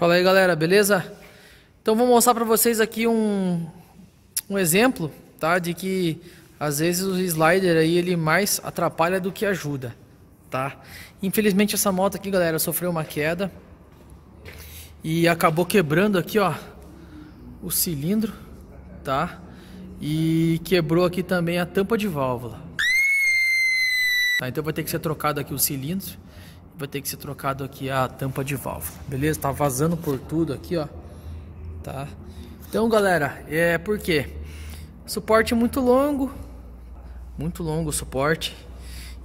Fala aí, galera, beleza? Então vou mostrar para vocês aqui um, um exemplo, tá? De que às vezes o slider aí ele mais atrapalha do que ajuda, tá? Infelizmente essa moto aqui, galera, sofreu uma queda e acabou quebrando aqui, ó, o cilindro, tá? E quebrou aqui também a tampa de válvula. Tá? Então vai ter que ser trocado aqui o cilindro vai ter que ser trocado aqui a tampa de válvula, beleza? Tá vazando por tudo aqui, ó, tá? Então, galera, é porque suporte muito longo, muito longo o suporte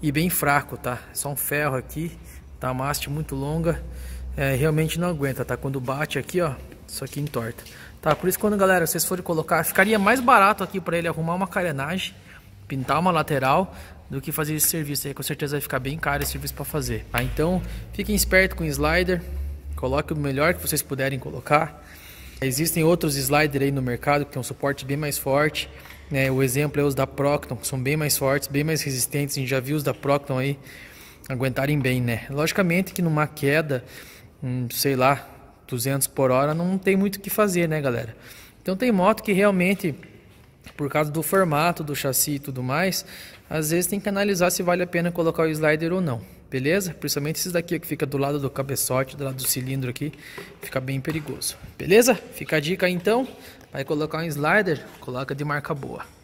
e bem fraco, tá? Só um ferro aqui, tá? Haste muito longa, é, realmente não aguenta, tá? Quando bate aqui, ó, isso aqui entorta, tá? Por isso, quando galera vocês forem colocar, ficaria mais barato aqui para ele arrumar uma carenagem, pintar uma lateral do que fazer esse serviço aí. Com certeza vai ficar bem caro esse serviço para fazer. Tá? Então, fiquem espertos com o slider. Coloque o melhor que vocês puderem colocar. Existem outros sliders aí no mercado que tem um suporte bem mais forte. Né? O exemplo é os da Procton, que são bem mais fortes, bem mais resistentes. A gente já viu os da Procton aí aguentarem bem, né? Logicamente que numa queda, hum, sei lá, 200 por hora, não tem muito o que fazer, né, galera? Então tem moto que realmente por causa do formato do chassi e tudo mais, às vezes tem que analisar se vale a pena colocar o slider ou não, beleza? Principalmente esses daqui que fica do lado do cabeçote, do lado do cilindro aqui, fica bem perigoso, beleza? Fica a dica aí, então, vai colocar um slider, coloca de marca boa.